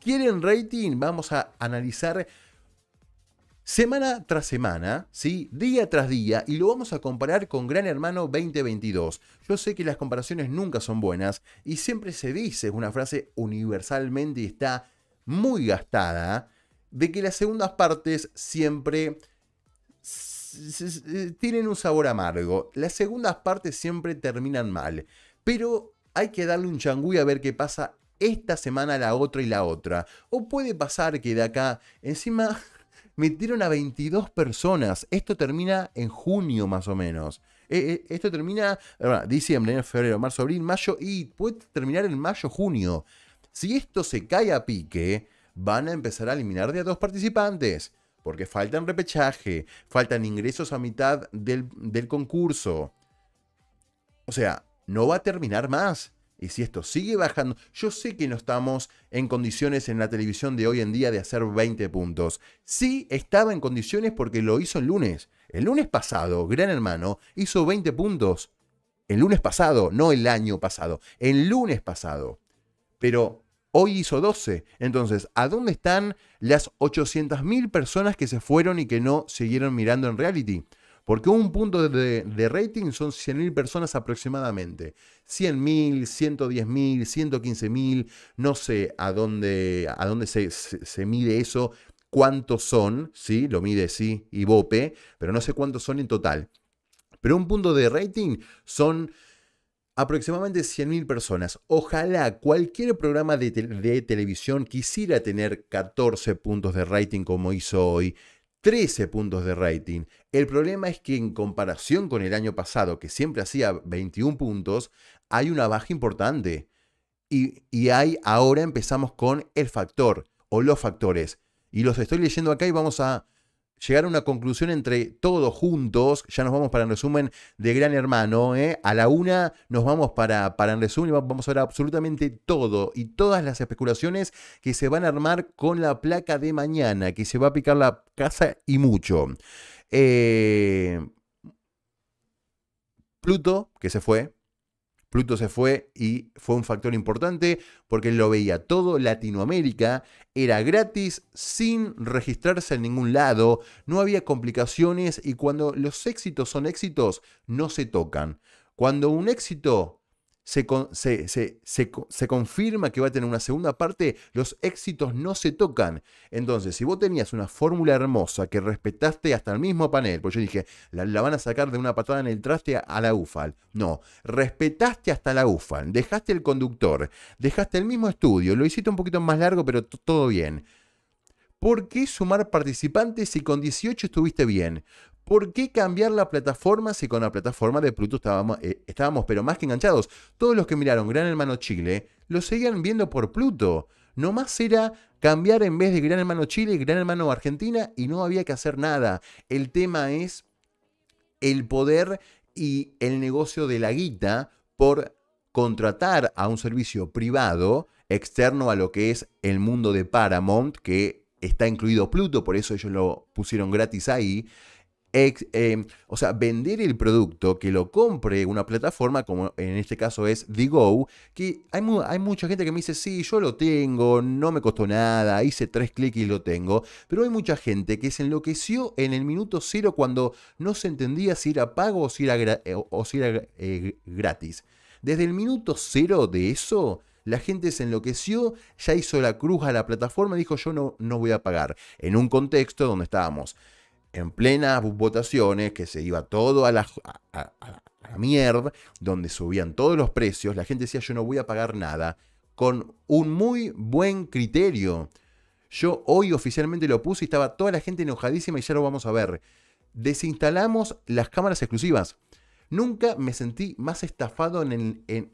¿Quieren rating? Vamos a analizar semana tras semana, ¿sí? día tras día, y lo vamos a comparar con Gran Hermano 2022. Yo sé que las comparaciones nunca son buenas y siempre se dice, es una frase universalmente y está muy gastada, de que las segundas partes siempre tienen un sabor amargo. Las segundas partes siempre terminan mal, pero hay que darle un changüí a ver qué pasa esta semana, la otra y la otra. O puede pasar que de acá, encima, metieron a 22 personas. Esto termina en junio más o menos. Eh, eh, esto termina, eh, diciembre, febrero, marzo, abril, mayo y puede terminar en mayo, junio. Si esto se cae a pique, van a empezar a eliminar de a dos participantes. Porque faltan repechaje, faltan ingresos a mitad del, del concurso. O sea, no va a terminar más. Y si esto sigue bajando, yo sé que no estamos en condiciones en la televisión de hoy en día de hacer 20 puntos. Sí estaba en condiciones porque lo hizo el lunes. El lunes pasado, Gran Hermano hizo 20 puntos. El lunes pasado, no el año pasado, el lunes pasado. Pero hoy hizo 12. Entonces, ¿a dónde están las 800.000 personas que se fueron y que no siguieron mirando en reality? Porque un punto de, rating son 100.000 personas aproximadamente. 100.000, 110.000, 115.000, no sé a dónde, a dónde se, mide eso, cuántos son, ¿sí? Lo mide sí y Bope, pero no sé cuántos son en total. Pero un punto de rating son aproximadamente 100.000 personas. Ojalá cualquier programa de, de televisión quisiera tener 14 puntos de rating como hizo hoy 13 puntos de rating. El problema es que en comparación con el año pasado, que siempre hacía 21 puntos, hay una baja importante. Y, y hay, ahora empezamos con el factor o los factores. Y los estoy leyendo acá y vamos a llegar a una conclusión entre todos juntos. Ya nos vamos para el resumen de Gran Hermano. ¿eh? A la una nos vamos para, para el resumen y vamos a ver absolutamente todo y todas las especulaciones que se van a armar con la placa de mañana, que se va a picar la casa y mucho. Eh, Pluto, que se fue, Pluto se fue y fue un factor importante porque lo veía todo Latinoamérica, era gratis sin registrarse en ningún lado, no había complicaciones y cuando los éxitos son éxitos, no se tocan. Cuando un éxito se, confirma que va a tener una segunda parte, los éxitos no se tocan. Entonces, si vos tenías una fórmula hermosa que respetaste hasta el mismo panel, porque yo dije, la, van a sacar de una patada en el traste a, la UFAL. No, respetaste hasta la UFAL, dejaste el conductor, dejaste el mismo estudio, lo hiciste un poquito más largo, pero todo bien. ¿Por qué sumar participantes si con 18 estuviste bien? ¿Por qué cambiar la plataforma si con la plataforma de Pluto estábamos, eh, estábamos pero más que enganchados? Todos los que miraron Gran Hermano Chile lo seguían viendo por Pluto. Nomás era cambiar en vez de Gran Hermano Chile, Gran Hermano Argentina y no había que hacer nada. El tema es el poder y el negocio de la guita por contratar a un servicio privado externo a lo que es el mundo de Paramount, que está incluido Pluto, por eso ellos lo pusieron gratis ahí, Em, o sea, vender el producto que lo compre una plataforma, como en este caso es TheGo. que hay, mucha gente que me dice, sí, yo lo tengo, no me costó nada, hice tres clics y lo tengo, pero hay mucha gente que se enloqueció en el minuto cero cuando no se entendía si era pago o si era, eh, o si eh, gratis. Desde el minuto cero de eso, la gente se enloqueció, ya hizo la cruz a la plataforma y dijo yo no, no voy a pagar, en un contexto donde estábamos en plenas votaciones, que se iba todo a la, mierda, donde subían todos los precios, la gente decía yo no voy a pagar nada, con un muy buen criterio. Yo hoy oficialmente lo puse y estaba toda la gente enojadísima y ya lo vamos a ver. Desinstalamos las cámaras exclusivas. Nunca me sentí más estafado en, en,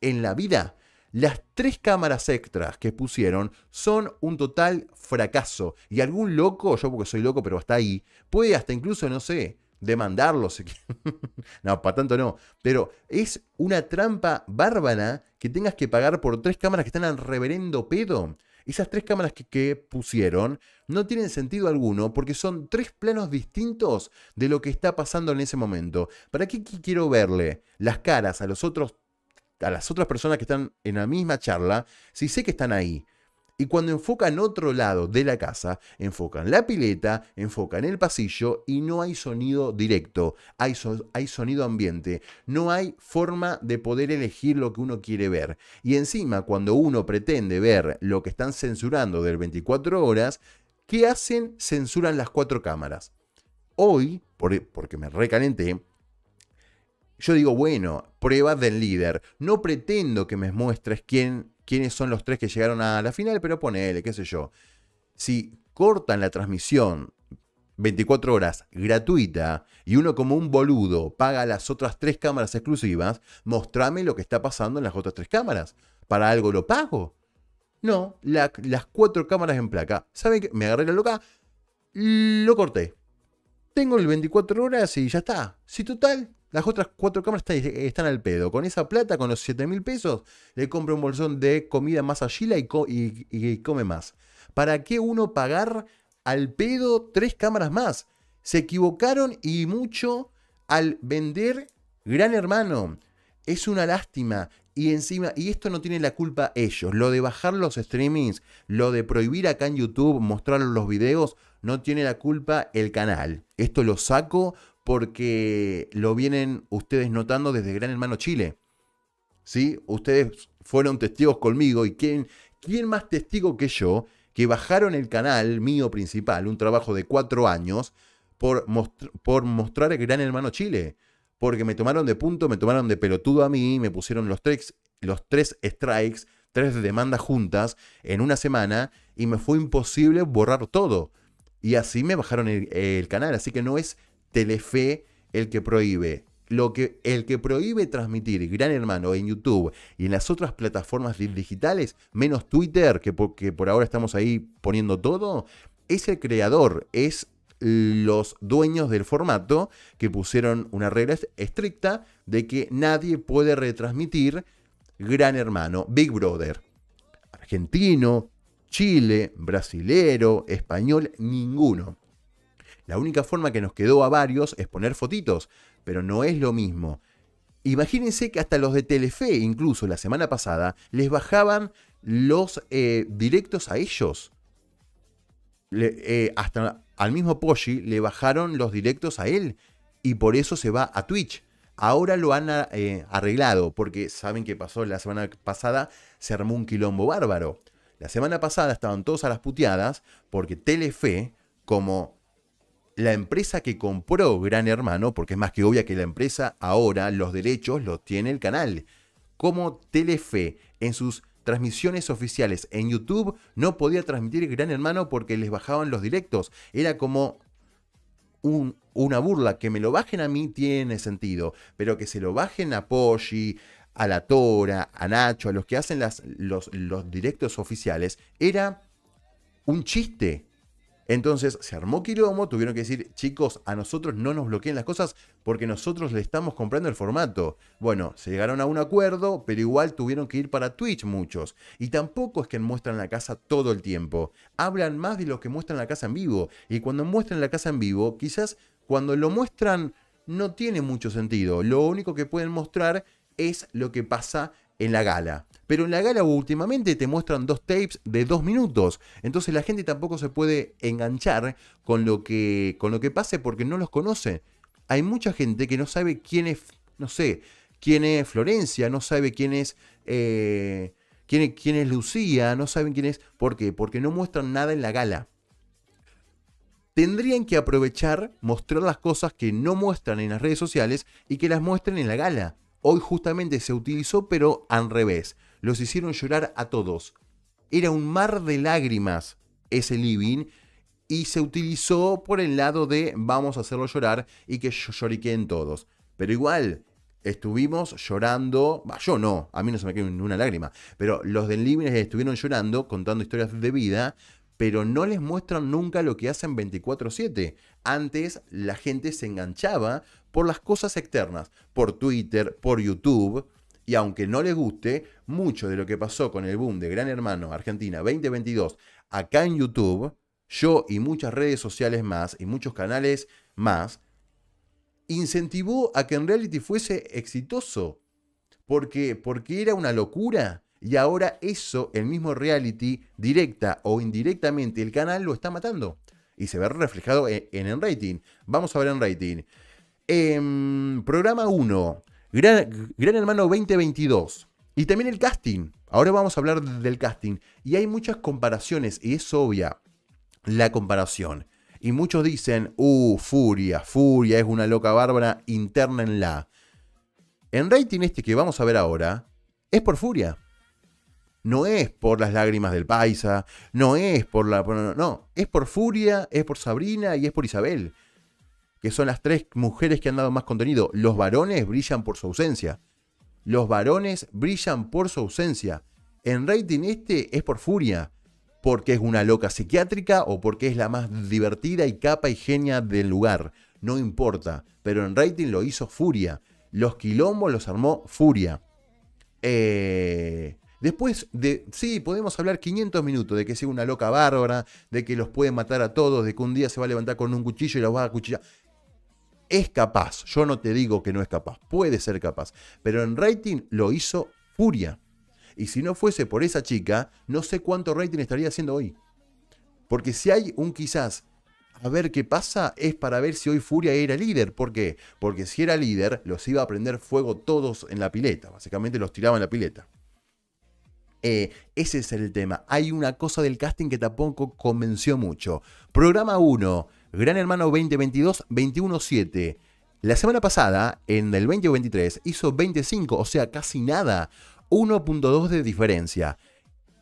en la vida. Las tres cámaras extras que pusieron son un total fracaso. Y algún loco, yo porque soy loco, pero hasta ahí, puede hasta incluso, no sé, demandarlos. no, para tanto no. Pero es una trampa bárbara que tengas que pagar por tres cámaras que están al reverendo pedo. Esas tres cámaras que, que, pusieron no tienen sentido alguno porque son tres planos distintos de lo que está pasando en ese momento. ¿Para qué quiero verle las caras a los otros a las otras personas que están en la misma charla, si sé que están ahí, y cuando enfocan otro lado de la casa, enfocan la pileta, enfocan el pasillo y no hay sonido directo, hay, hay, sonido ambiente, no hay forma de poder elegir lo que uno quiere ver. Y encima, cuando uno pretende ver lo que están censurando del 24 horas, ¿qué hacen? Censuran las cuatro cámaras. Hoy, porque me recalenté, yo digo, bueno, pruebas del líder. No pretendo que me muestres quién, quiénes son los tres que llegaron a la final, pero ponele, qué sé yo. Si cortan la transmisión 24 horas gratuita y uno como un boludo paga las otras tres cámaras exclusivas, mostrame lo que está pasando en las otras tres cámaras. ¿Para algo lo pago? No, las cuatro cámaras en placa. ¿Saben qué? Me agarré la loca, lo corté. Tengo el 24 horas y ya está. Si total, las otras cuatro cámaras están al pedo. Con esa plata, con los 7 mil pesos, le compra un bolsón de comida más a y, y, come más. ¿Para qué uno pagar al pedo tres cámaras más? Se equivocaron y mucho al vender Gran Hermano. Es una lástima. Y encima, y esto no tiene la culpa ellos. Lo de bajar los streamings, lo de prohibir acá en YouTube mostrar los videos, no tiene la culpa el canal. Esto lo saco porque lo vienen ustedes notando desde Gran Hermano Chile. ¿Sí? Ustedes fueron testigos conmigo y quién, quién más testigo que yo que bajaron el canal mío principal, un trabajo de cuatro años, por, por mostrar a Gran Hermano Chile. Porque me tomaron de punto, me tomaron de pelotudo a mí, me pusieron los tres, los tres strikes, tres demandas juntas en una semana y me fue imposible borrar todo. Y así me bajaron el canal. Así que no es Telefe el que prohíbe. Lo que, el que prohíbe transmitir Gran Hermano en YouTube y en las otras plataformas digitales, menos Twitter, que, por, que por ahora estamos ahí poniendo todo, es el creador, es los dueños del formato que pusieron una regla estricta de que nadie puede retransmitir Gran Hermano, Big Brother. Argentino, Chile, brasilero, español, ninguno. La única forma que nos quedó a varios es poner fotitos, pero no es lo mismo. Imagínense que hasta los de Telefe, incluso la semana pasada, les bajaban los eh, directos a ellos. Eh, hasta al mismo Poggi le bajaron los directos a él y por eso se va a Twitch. Ahora lo han eh, arreglado porque saben que pasó la semana pasada, se armó un quilombo bárbaro. La semana pasada estaban todos a las puteadas porque Telefe, como la empresa que compró Gran Hermano, porque es más que obvia que la empresa ahora los derechos los tiene el canal. Como Telefe en sus transmisiones oficiales en YouTube no podía transmitir Gran Hermano porque les bajaban los directos. Era como una burla. Que me lo bajen a mí tiene sentido, pero que se lo bajen a Poggi, a La Tora, a Nacho, a los que hacen los directos oficiales, era un chiste entonces se armó quilombo, tuvieron que decir, chicos, a nosotros no nos bloqueen las cosas porque nosotros le estamos comprando el formato. Bueno, se llegaron a un acuerdo, pero igual tuvieron que ir para Twitch muchos. Y tampoco es que muestran la casa todo el tiempo. Hablan más de los que muestran la casa en vivo. Y cuando muestran la casa en vivo, quizás cuando lo muestran no tiene mucho sentido. Lo único que pueden mostrar es lo que pasa en la gala. Pero en la gala últimamente te muestran dos tapes de dos minutos. Entonces la gente tampoco se puede enganchar con lo que, con lo que pase porque no los conoce. Hay mucha gente que no sabe quién es, no sé, quién es Florencia, no sabe quién es, eh, quién, es, quién es Lucía, no saben quién es. ¿Por qué? Porque no muestran nada en la gala. Tendrían que aprovechar, mostrar las cosas que no muestran en las redes sociales y que las muestren en la gala Hoy justamente se utilizó, pero al revés. Los hicieron llorar a todos. Era un mar de lágrimas ese living y se utilizó por el lado de vamos a hacerlo llorar y que lloriquen todos. Pero igual, estuvimos llorando, yo no, a mí no se me quedó una lágrima, pero los del living estuvieron llorando, contando historias de vida, pero no les muestran nunca lo que hacen 24/7. Antes la gente se enganchaba por las cosas externas, por Twitter, por YouTube. Y aunque no les guste, mucho de lo que pasó con el boom de Gran Hermano Argentina 2022 acá en YouTube, yo y muchas redes sociales más y muchos canales más, incentivó a que en reality fuese exitoso. Porque, porque era una locura. Y ahora eso, el mismo reality, directa o indirectamente, el canal lo está matando. Y se ve reflejado e-, en, el rating. Vamos a ver en rating. Em, programa 1, Gran, Hermano 2022. Y también el casting. Ahora vamos a hablar del casting. Y hay muchas comparaciones, y es obvia la comparación. Y muchos dicen, uh, Furia, Furia es una loca bárbara, interna en la. En rating este que vamos a ver ahora, es por Furia. No es por las lágrimas del paisa, no es por la... no, es por Furia, es por Sabrina y es por Isabel que son las tres mujeres que han dado más contenido. Los varones brillan por su ausencia. Los varones brillan por su ausencia. En rating este es por furia, porque es una loca psiquiátrica o porque es la más divertida y capa y genia del lugar. No importa, pero en rating lo hizo furia. Los quilombos los armó furia. Eh, después de, sí, podemos hablar 500 minutos de que es una loca bárbara, de que los puede matar a todos, de que un día se va a levantar con un cuchillo y los va a cuchillar. Es capaz, yo no te digo que no es capaz, puede ser capaz, pero en rating lo hizo furia. Y si no fuese por esa chica, no sé cuánto rating estaría haciendo hoy. Porque si hay un quizás, a ver qué pasa, es para ver si hoy Furia era líder. ¿Por qué? Porque si era líder, los iba a prender fuego todos en la pileta. Básicamente los tiraba en la pileta. Eh, ese es el tema. Hay una cosa del casting que tampoco convenció mucho. Programa 1 Gran Hermano 2022, 217. La semana pasada, en el 2023, hizo 25, o sea, casi nada, 1.2 de diferencia.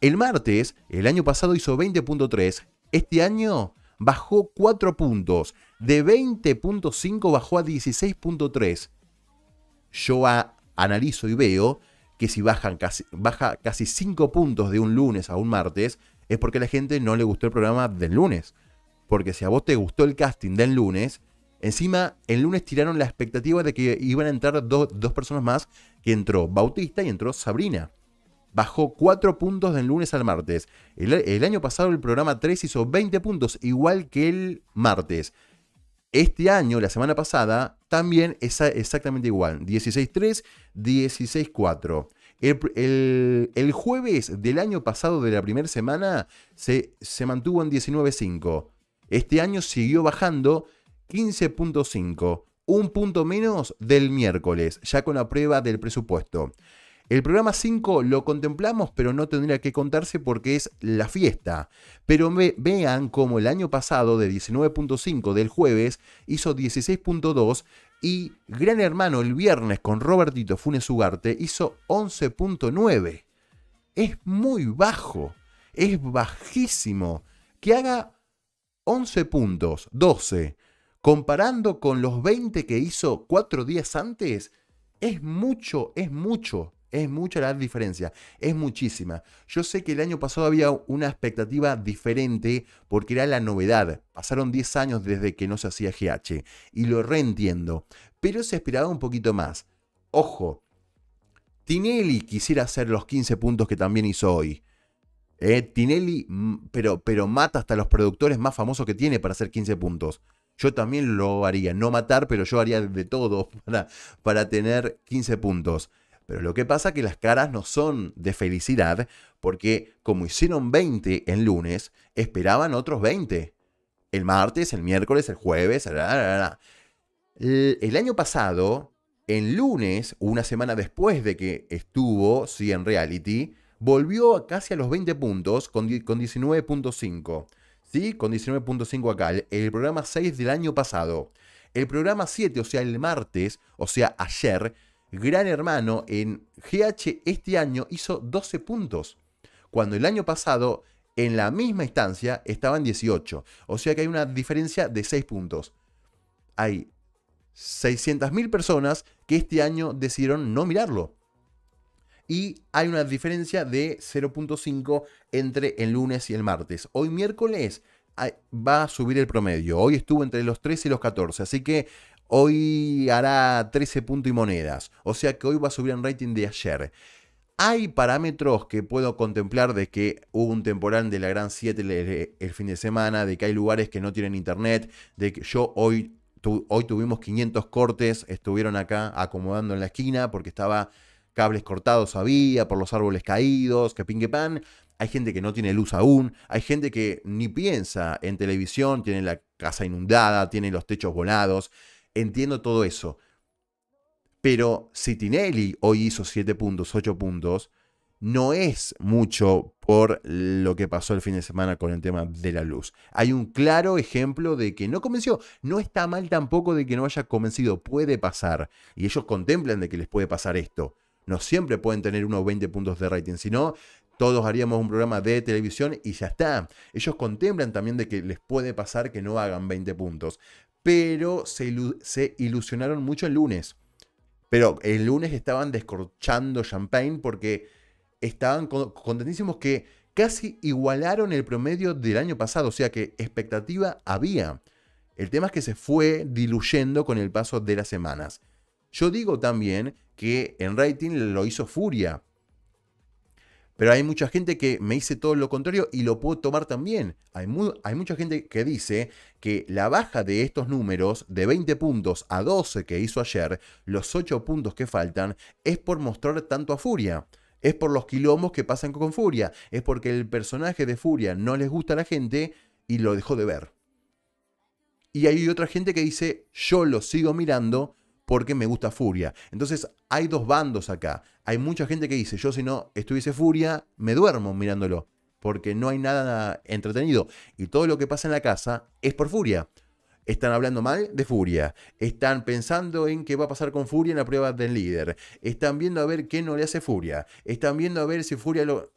El martes, el año pasado hizo 20.3, este año bajó 4 puntos, de 20.5 bajó a 16.3. Yo analizo y veo que si bajan baja casi 5 puntos de un lunes a un martes, es porque a la gente no le gustó el programa del lunes porque si a vos te gustó el casting del lunes, encima el lunes tiraron la expectativa de que iban a entrar dos personas más, que entró Bautista y entró Sabrina. Bajó cuatro puntos del lunes al martes. El, año pasado el programa 3 hizo 20 puntos, igual que el martes. Este año, la semana pasada, también es exactamente igual. 16-3, 16-4. El, jueves del año pasado de la primera semana se, se mantuvo en 19-5. Este año siguió bajando 15.5, un punto menos del miércoles, ya con la prueba del presupuesto. El programa 5 lo contemplamos, pero no tendría que contarse porque es la fiesta. Pero vean cómo el año pasado de 19.5 del jueves hizo 16.2 y Gran Hermano el viernes con Robertito Funes Ugarte hizo 11.9. Es muy bajo, es bajísimo. Que haga 11 puntos, 12, comparando con los 20 que hizo cuatro días antes, es mucho, es mucho, es mucha la diferencia, es muchísima. Yo sé que el año pasado había una expectativa diferente porque era la novedad. Pasaron 10 años desde que no se hacía GH y lo reentiendo, pero se esperaba un poquito más. Ojo, Tinelli quisiera hacer los 15 puntos que también hizo hoy. ¿eh? Tinelli, pero, pero mata hasta los productores más famosos que tiene para hacer 15 puntos. Yo también lo haría, no matar, pero yo haría de todo para, tener 15 puntos. Pero lo que pasa es que las caras no son de felicidad, porque como hicieron 20 en lunes, esperaban otros 20. El martes, el miércoles, el jueves. La, El, el año pasado, en lunes, una semana después de que estuvo, sí, en reality, volvió casi a los 20 puntos con, 19.5. ¿Sí? Con 19.5 acá, el, el programa 6 del año pasado. El programa 7, o sea, el martes, o sea, ayer, Gran Hermano en GH este año hizo 12 puntos, cuando el año pasado en la misma instancia estaban 18. O sea que hay una diferencia de 6 puntos. Hay 600.000 personas que este año decidieron no mirarlo y hay una diferencia de 0.5 entre el lunes y el martes. Hoy miércoles va a subir el promedio. Hoy estuvo entre los 13 y los 14, así que hoy hará 13 puntos y monedas. O sea que hoy va a subir en rating de ayer. Hay parámetros que puedo contemplar de que hubo un temporal de la Gran 7 el, fin de semana, de que hay lugares que no tienen internet, de que yo hoy, hoy tuvimos 500 cortes, estuvieron acá acomodando en la esquina porque estaba cables cortados había, por los árboles caídos, que pingue pan. Hay gente que no tiene luz aún, hay gente que ni piensa en televisión, tiene la casa inundada, tiene los techos volados. Entiendo todo eso. Pero si Tinelli hoy hizo 7 puntos, 8 puntos, no es mucho por lo que pasó el fin de semana con el tema de la luz. Hay un claro ejemplo de que no convenció. No está mal tampoco de que no haya convencido. Puede pasar. Y ellos contemplan de que les puede pasar esto no siempre pueden tener unos 20 puntos de rating, sino todos haríamos un programa de televisión y ya está. Ellos contemplan también de que les puede pasar que no hagan 20 puntos, pero se, se ilusionaron mucho el lunes. Pero el lunes estaban descorchando champagne porque estaban contentísimos que casi igualaron el promedio del año pasado, o sea que expectativa había. El tema es que se fue diluyendo con el paso de las semanas. Yo digo también que en rating lo hizo Furia. Pero hay mucha gente que me dice todo lo contrario y lo puedo tomar también. Hay, hay mucha gente que dice que la baja de estos números, de 20 puntos a 12 que hizo ayer, los 8 puntos que faltan, es por mostrar tanto a Furia. Es por los quilombos que pasan con Furia. Es porque el personaje de Furia no les gusta a la gente y lo dejó de ver. Y hay otra gente que dice, yo lo sigo mirando porque me gusta Furia. Entonces hay dos bandos acá. Hay mucha gente que dice, yo si no estuviese Furia, me duermo mirándolo, porque no hay nada entretenido. Y todo lo que pasa en la casa es por Furia. Están hablando mal de Furia. Están pensando en qué va a pasar con Furia en la prueba del líder. Están viendo a ver qué no le hace Furia. Están viendo a ver si Furia lo...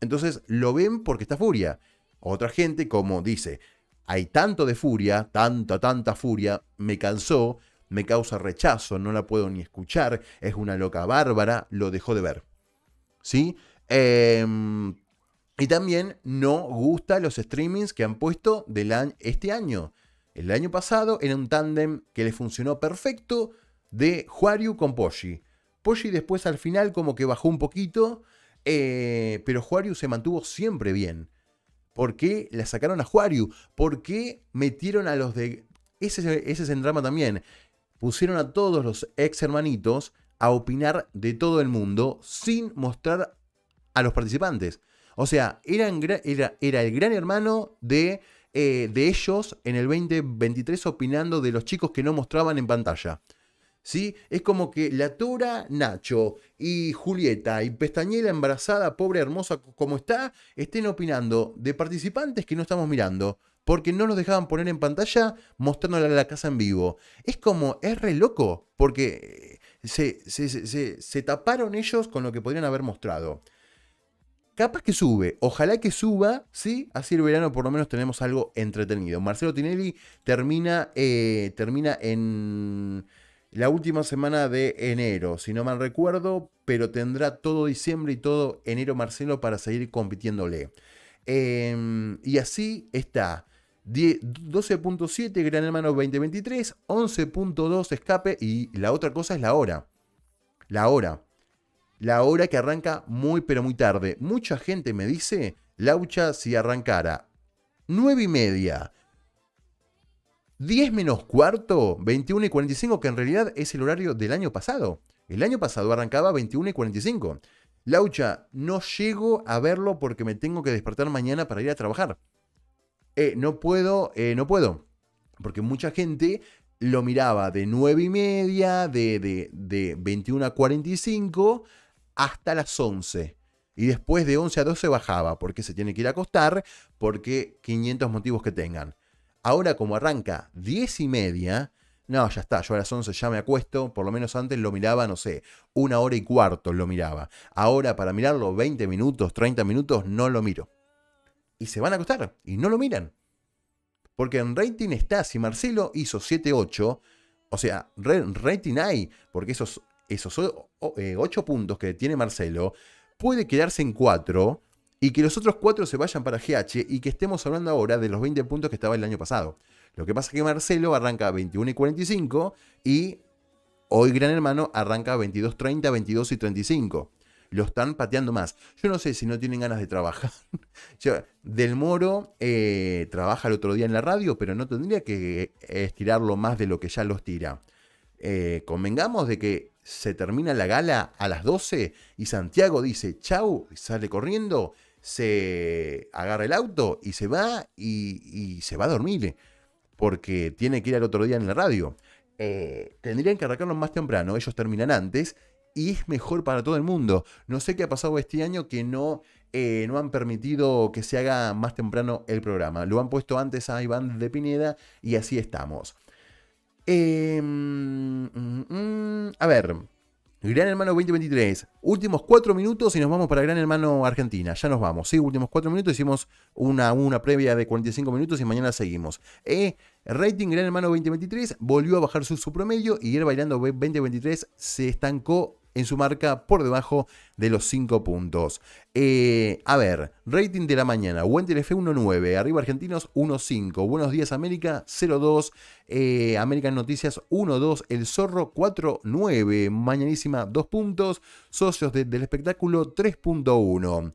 Entonces lo ven porque está Furia. Otra gente, como dice, hay tanto de furia, tanta, tanta furia, me cansó me causa rechazo, no la puedo ni escuchar, es una loca bárbara, lo dejó de ver. ¿Sí? Em, y también no gusta los streamings que han puesto del año, este año. El año pasado era un tándem que le funcionó perfecto de juario con poshi poshi después al final como que bajó un poquito, eh, pero juario se mantuvo siempre bien. ¿Por qué la sacaron a juario ¿Por qué metieron a los de... Ese, ese es el drama también pusieron a todos los ex hermanitos a opinar de todo el mundo sin mostrar a los participantes. O sea, era, el gran hermano de, eh, de ellos en el 2023 opinando de los chicos que no mostraban en pantalla. ¿Sí? Es como que la Tora, Nacho y Julieta y Pestañela embarazada, pobre, hermosa como está, estén opinando de participantes que no estamos mirando porque no los dejaban poner en pantalla mostrándole la casa en vivo. Es como, es re loco, porque eh, se, taparon ellos con lo que podrían haber mostrado. Capaz que sube, ojalá que suba, ¿sí? Así el verano por lo menos tenemos algo entretenido. Marcelo Tinelli termina, eh, termina en la última semana de enero, si no mal recuerdo, pero tendrá todo diciembre y todo enero Marcelo para seguir compitiéndole. Em, y así está. 12.7 Gran Hermano 2023, 11.2 Escape y la otra cosa es la hora. La hora. La hora que arranca muy pero muy tarde. Mucha gente me dice, Laucha, si arrancara 9 y media, 10 menos cuarto, 21 y 45, que en realidad es el horario del año pasado. El año pasado arrancaba 21 y 45. Laucha, no llego a verlo porque me tengo que despertar mañana para ir a trabajar. Eh, no puedo, eh, no puedo. Porque mucha gente lo miraba de 9 y media, de, de 21 a 45 hasta las 11. Y después de 11 a 12 bajaba, porque se tiene que ir a acostar, porque 500 motivos que tengan. Ahora como arranca 10 y media, no, ya está, yo a las 11 ya me acuesto, por lo menos antes lo miraba, no sé, una hora y cuarto lo miraba. Ahora para mirarlo 20 minutos, 30 minutos, no lo miro y se van a acostar y no lo miran. Porque en rating está, si Marcelo hizo 7-8, o sea, rating hay, porque esos, esos 8 eh, puntos que tiene Marcelo, puede quedarse en 4 y que los otros 4 se vayan para GH y que estemos hablando ahora de los 20 puntos que estaba el año pasado. Lo que pasa es que Marcelo arranca a 21 y 45 y hoy Gran Hermano arranca a 22, 30, 22 y 35 lo están pateando más. Yo no sé si no tienen ganas de trabajar. Del Moro eh, trabaja el otro día en la radio, pero no tendría que eh, estirarlo más de lo que ya los tira. Eh, convengamos de que se termina la gala a las 12 y Santiago dice chau, sale corriendo, se agarra el auto y se va y, se va a dormir porque tiene que ir al otro día en la radio. tendrían que arrancarlo más temprano, ellos terminan antes y es mejor para todo el mundo. No sé qué ha pasado este año que no, eh, no han permitido que se haga más temprano el programa. Lo han puesto antes a Iván de Pineda y así estamos. Em, mm, mm, a ver. Gran Hermano 2023. Últimos cuatro minutos y nos vamos para Gran Hermano Argentina. Ya nos vamos. Sí, últimos cuatro minutos. Hicimos una, una previa de 45 minutos y mañana seguimos. Eh, rating Gran Hermano 2023 volvió a bajar su, promedio y el Bailando 2023 se estancó en su marca por debajo de los 5 puntos. Eh, a ver, rating de la mañana, Wendel F 1.9, arriba Argentinos 1.5, Buenos Días América 0.2, eh, American Noticias 1.2, El Zorro 4.9, Mañanísima 2 puntos, Socios del Espectáculo 3.1.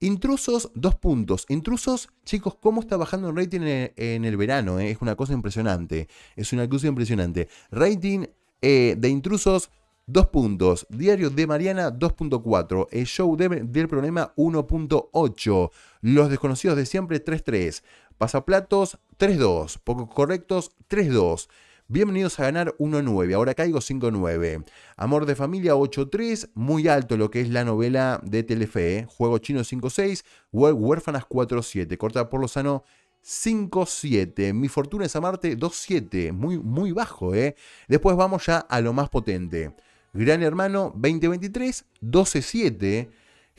Intrusos, 2 puntos. Intrusos, chicos, cómo está bajando el rating en el, verano. Eh? Es una cosa impresionante. Es una cosa impresionante. Rating eh, de intrusos, Dos puntos. Diario de Mariana 2.4. El show del problema 1.8. Los desconocidos de siempre 3.3. Pasaplatos 3.2. Pocos correctos 3.2. Bienvenidos a ganar 1.9, ahora caigo 5.9. Amor de familia 8.3, muy alto lo que es la novela de Telefe. ¿eh? Juego chino 5.6, huérfanas 4.7, corta por lo sano 5.7. Mi fortuna es amarte 2.7. Muy, muy bajo, ¿eh? Después vamos ya a lo más potente. Gran Hermano 2023 127,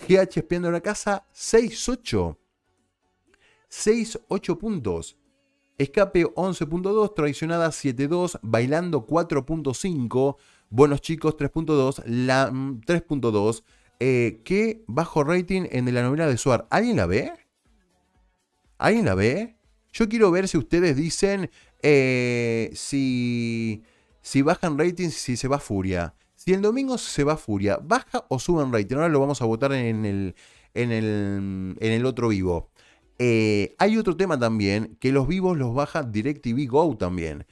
GH espiando la casa 68. 68 puntos. Escape 11.2, Traicionada 7.2, Bailando 4.5, Buenos Chicos 3.2, La 3.2. qué bajo rating en la novela de Suar. ¿Alguien la ve? ¿Alguien la ve? Yo quiero ver si ustedes dicen eh, si, si bajan ratings, si se va Furia. Si el domingo se va Furia, ¿baja o sube en rating? Ahora lo vamos a votar en el, en el, otro vivo. Eh, hay otro tema también, que los vivos los baja DirecTV Go también.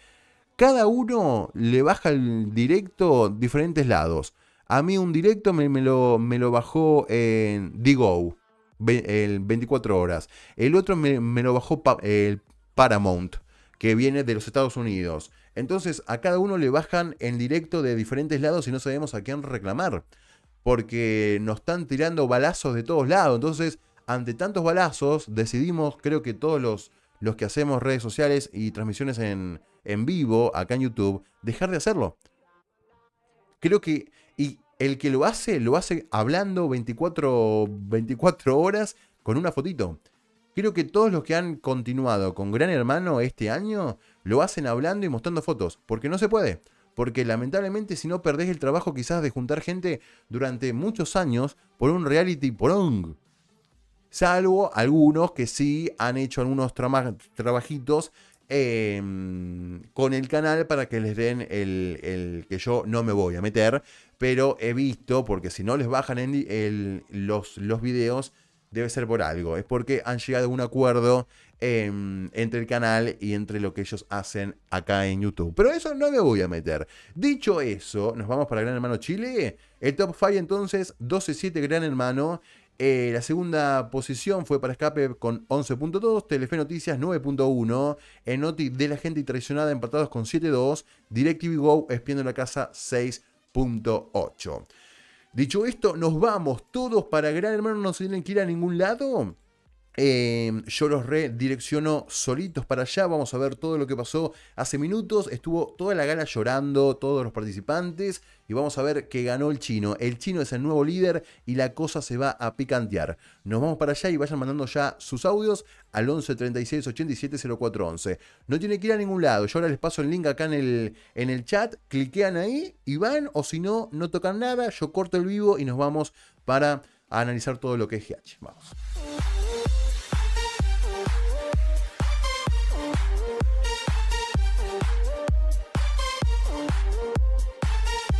Cada uno le baja el directo diferentes lados. A mí un directo me, lo, me lo, bajó en DGO, 24 horas. El otro me, lo bajó el Paramount, que viene de los Estados Unidos. Entonces a cada uno le bajan en directo de diferentes lados y no sabemos a quién reclamar. Porque nos están tirando balazos de todos lados. Entonces, ante tantos balazos, decidimos, creo que todos los, los que hacemos redes sociales y transmisiones en, en vivo acá en YouTube, dejar de hacerlo. Creo que... Y el que lo hace, lo hace hablando 24, 24 horas con una fotito. Creo que todos los que han continuado con Gran Hermano este año lo hacen hablando y mostrando fotos, porque no se puede. Porque lamentablemente si no perdés el trabajo quizás de juntar gente durante muchos años por un reality porong. Salvo algunos que sí han hecho algunos trabajitos em, con el canal para que les den el, que yo no me voy a meter. Pero he visto, porque si no les bajan el, los, los videos, debe ser por algo. Es porque han llegado a un acuerdo Em, entre el canal y entre lo que ellos hacen acá en YouTube. Pero eso no me voy a meter. Dicho eso, nos vamos para Gran Hermano Chile. El top 5 entonces, 12-7 Gran Hermano. Eh, la segunda posición fue para Escape con 11.2, Telefe Noticias 9.1, Enoti de la gente y traicionada empatados con 7.2, DirecTV Go espiando la casa 6.8. Dicho esto, nos vamos todos para Gran Hermano, no se tienen que ir a ningún lado. Em, yo los redirecciono solitos para allá. Vamos a ver todo lo que pasó hace minutos. Estuvo toda la gala llorando, todos los participantes. Y vamos a ver que ganó el chino. El chino es el nuevo líder y la cosa se va a picantear. Nos vamos para allá y vayan mandando ya sus audios al 11 36 87 04 11. No tiene que ir a ningún lado. Yo ahora les paso el link acá en el, en el chat. Cliquean ahí y van. O si no, no tocan nada. Yo corto el vivo y nos vamos para analizar todo lo que es GH. Vamos.